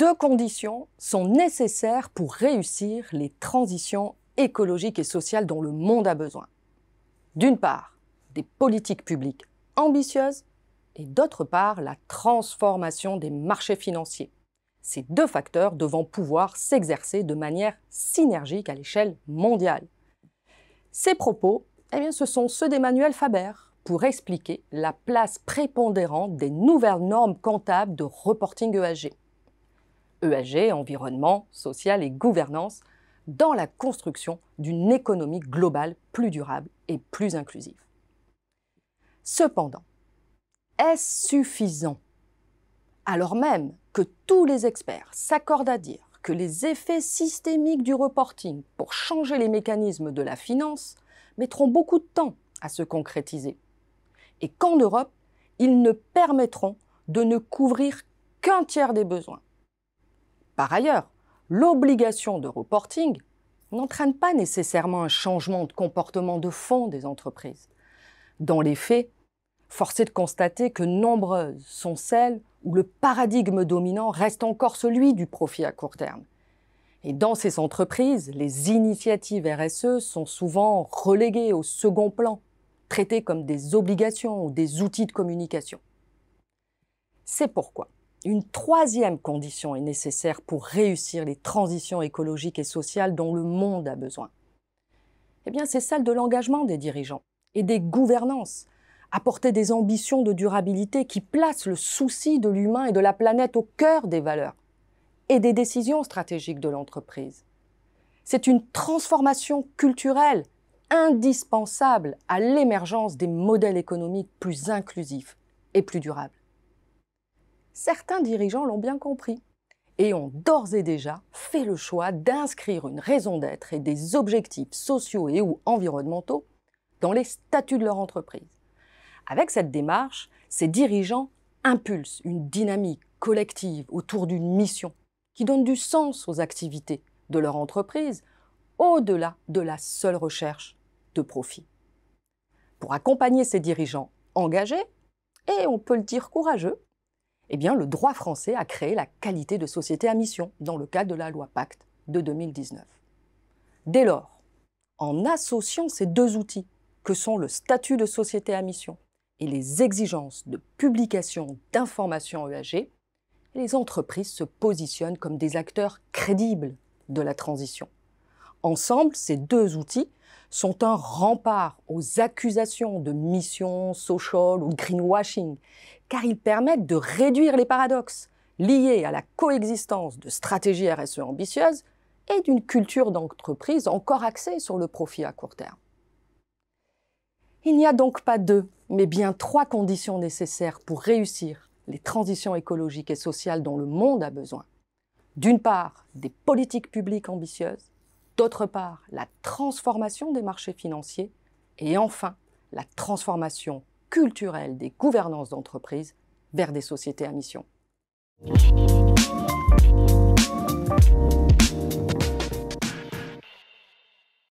deux conditions sont nécessaires pour réussir les transitions écologiques et sociales dont le monde a besoin. D'une part, des politiques publiques ambitieuses et d'autre part, la transformation des marchés financiers. Ces deux facteurs devant pouvoir s'exercer de manière synergique à l'échelle mondiale. Ces propos, eh bien, ce sont ceux d'Emmanuel Faber pour expliquer la place prépondérante des nouvelles normes comptables de reporting ESG. ESG, environnement, social et gouvernance, dans la construction d'une économie globale plus durable et plus inclusive. Cependant, est-ce suffisant Alors même que tous les experts s'accordent à dire que les effets systémiques du reporting pour changer les mécanismes de la finance mettront beaucoup de temps à se concrétiser, et qu'en Europe, ils ne permettront de ne couvrir qu'un tiers des besoins par ailleurs, l'obligation de reporting n'entraîne pas nécessairement un changement de comportement de fond des entreprises. Dans les faits, force est de constater que nombreuses sont celles où le paradigme dominant reste encore celui du profit à court terme. Et dans ces entreprises, les initiatives RSE sont souvent reléguées au second plan, traitées comme des obligations ou des outils de communication. C'est pourquoi une troisième condition est nécessaire pour réussir les transitions écologiques et sociales dont le monde a besoin. Eh bien, c'est celle de l'engagement des dirigeants et des gouvernances. Apporter des ambitions de durabilité qui placent le souci de l'humain et de la planète au cœur des valeurs et des décisions stratégiques de l'entreprise. C'est une transformation culturelle indispensable à l'émergence des modèles économiques plus inclusifs et plus durables certains dirigeants l'ont bien compris et ont d'ores et déjà fait le choix d'inscrire une raison d'être et des objectifs sociaux et ou environnementaux dans les statuts de leur entreprise. Avec cette démarche, ces dirigeants impulsent une dynamique collective autour d'une mission qui donne du sens aux activités de leur entreprise au-delà de la seule recherche de profit. Pour accompagner ces dirigeants engagés, et on peut le dire courageux, eh bien, le droit français a créé la qualité de société à mission dans le cadre de la loi Pacte de 2019. Dès lors, en associant ces deux outils, que sont le statut de société à mission et les exigences de publication d'informations EAG, les entreprises se positionnent comme des acteurs crédibles de la transition. Ensemble, ces deux outils sont un rempart aux accusations de mission social ou greenwashing, car ils permettent de réduire les paradoxes liés à la coexistence de stratégies RSE ambitieuses et d'une culture d'entreprise encore axée sur le profit à court terme. Il n'y a donc pas deux, mais bien trois conditions nécessaires pour réussir les transitions écologiques et sociales dont le monde a besoin. D'une part, des politiques publiques ambitieuses, d'autre part la transformation des marchés financiers et enfin la transformation culturelle des gouvernances d'entreprises vers des sociétés à mission.